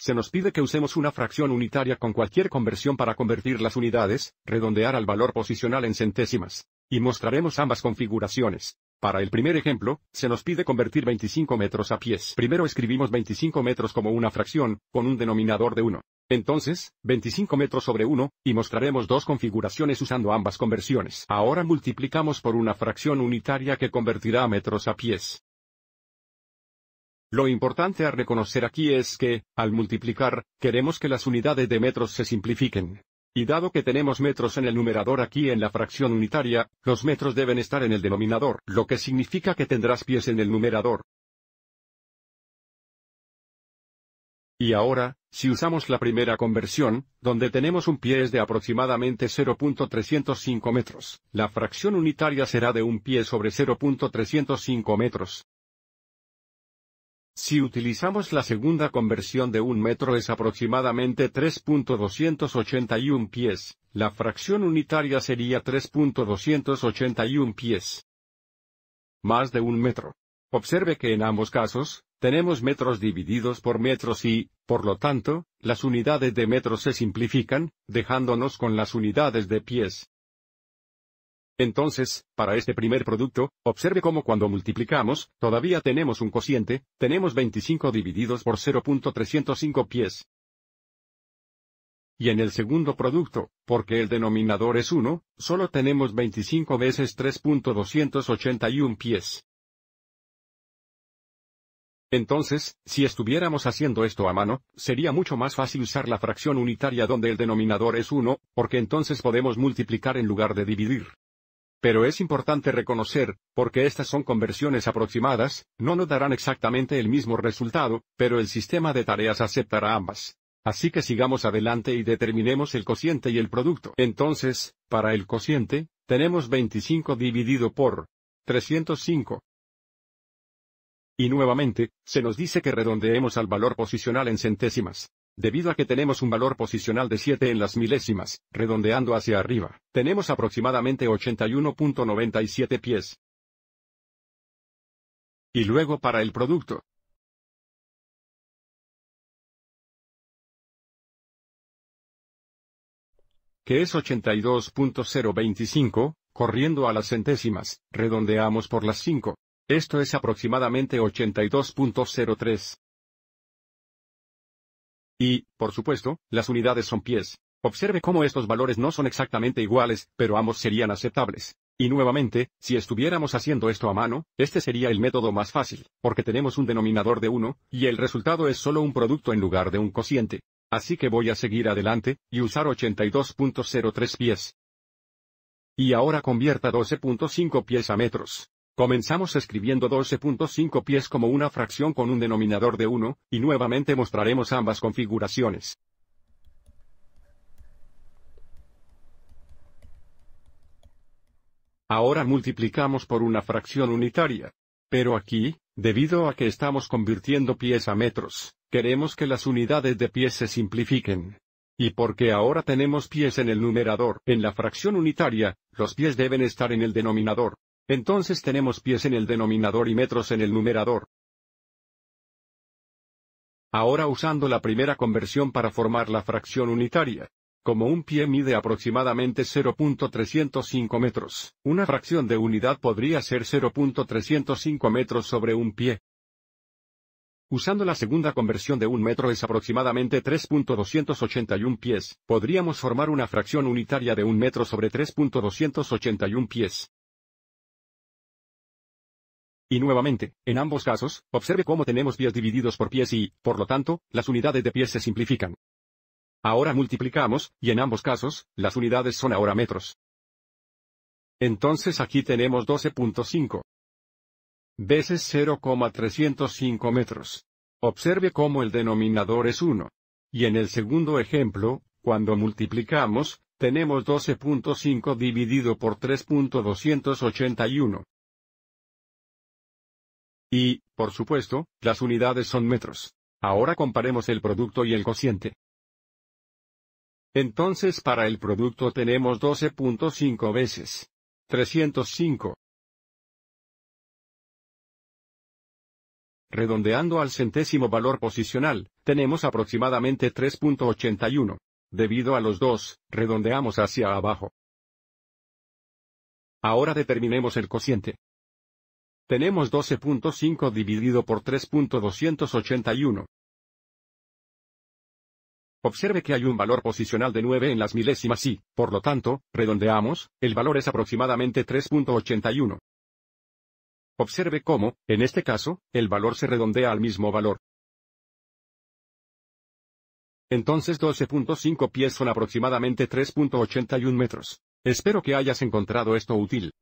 Se nos pide que usemos una fracción unitaria con cualquier conversión para convertir las unidades, redondear al valor posicional en centésimas. Y mostraremos ambas configuraciones. Para el primer ejemplo, se nos pide convertir 25 metros a pies. Primero escribimos 25 metros como una fracción, con un denominador de 1. Entonces, 25 metros sobre 1, y mostraremos dos configuraciones usando ambas conversiones. Ahora multiplicamos por una fracción unitaria que convertirá a metros a pies. Lo importante a reconocer aquí es que, al multiplicar, queremos que las unidades de metros se simplifiquen. Y dado que tenemos metros en el numerador aquí en la fracción unitaria, los metros deben estar en el denominador, lo que significa que tendrás pies en el numerador. Y ahora, si usamos la primera conversión, donde tenemos un pie es de aproximadamente 0.305 metros, la fracción unitaria será de un pie sobre 0.305 metros. Si utilizamos la segunda conversión de un metro es aproximadamente 3.281 pies, la fracción unitaria sería 3.281 pies. Más de un metro. Observe que en ambos casos, tenemos metros divididos por metros y, por lo tanto, las unidades de metros se simplifican, dejándonos con las unidades de pies. Entonces, para este primer producto, observe cómo cuando multiplicamos, todavía tenemos un cociente, tenemos 25 divididos por 0.305 pies. Y en el segundo producto, porque el denominador es 1, solo tenemos 25 veces 3.281 pies. Entonces, si estuviéramos haciendo esto a mano, sería mucho más fácil usar la fracción unitaria donde el denominador es 1, porque entonces podemos multiplicar en lugar de dividir. Pero es importante reconocer, porque estas son conversiones aproximadas, no nos darán exactamente el mismo resultado, pero el sistema de tareas aceptará ambas. Así que sigamos adelante y determinemos el cociente y el producto. Entonces, para el cociente, tenemos 25 dividido por 305. Y nuevamente, se nos dice que redondeemos al valor posicional en centésimas. Debido a que tenemos un valor posicional de 7 en las milésimas, redondeando hacia arriba, tenemos aproximadamente 81.97 pies. Y luego para el producto. Que es 82.025, corriendo a las centésimas, redondeamos por las 5. Esto es aproximadamente 82.03. Y, por supuesto, las unidades son pies. Observe cómo estos valores no son exactamente iguales, pero ambos serían aceptables. Y nuevamente, si estuviéramos haciendo esto a mano, este sería el método más fácil, porque tenemos un denominador de 1, y el resultado es solo un producto en lugar de un cociente. Así que voy a seguir adelante, y usar 82.03 pies. Y ahora convierta 12.5 pies a metros. Comenzamos escribiendo 12.5 pies como una fracción con un denominador de 1, y nuevamente mostraremos ambas configuraciones. Ahora multiplicamos por una fracción unitaria. Pero aquí, debido a que estamos convirtiendo pies a metros, queremos que las unidades de pies se simplifiquen. Y porque ahora tenemos pies en el numerador, en la fracción unitaria, los pies deben estar en el denominador. Entonces tenemos pies en el denominador y metros en el numerador. Ahora usando la primera conversión para formar la fracción unitaria. Como un pie mide aproximadamente 0.305 metros, una fracción de unidad podría ser 0.305 metros sobre un pie. Usando la segunda conversión de un metro es aproximadamente 3.281 pies, podríamos formar una fracción unitaria de un metro sobre 3.281 pies. Y nuevamente, en ambos casos, observe cómo tenemos pies divididos por pies y, por lo tanto, las unidades de pies se simplifican. Ahora multiplicamos, y en ambos casos, las unidades son ahora metros. Entonces aquí tenemos 12.5 veces 0,305 metros. Observe cómo el denominador es 1. Y en el segundo ejemplo, cuando multiplicamos, tenemos 12.5 dividido por 3.281, y, por supuesto, las unidades son metros. Ahora comparemos el producto y el cociente. Entonces para el producto tenemos 12.5 veces 305. Redondeando al centésimo valor posicional, tenemos aproximadamente 3.81. Debido a los dos, redondeamos hacia abajo. Ahora determinemos el cociente. Tenemos 12.5 dividido por 3.281. Observe que hay un valor posicional de 9 en las milésimas y, por lo tanto, redondeamos, el valor es aproximadamente 3.81. Observe cómo, en este caso, el valor se redondea al mismo valor. Entonces 12.5 pies son aproximadamente 3.81 metros. Espero que hayas encontrado esto útil.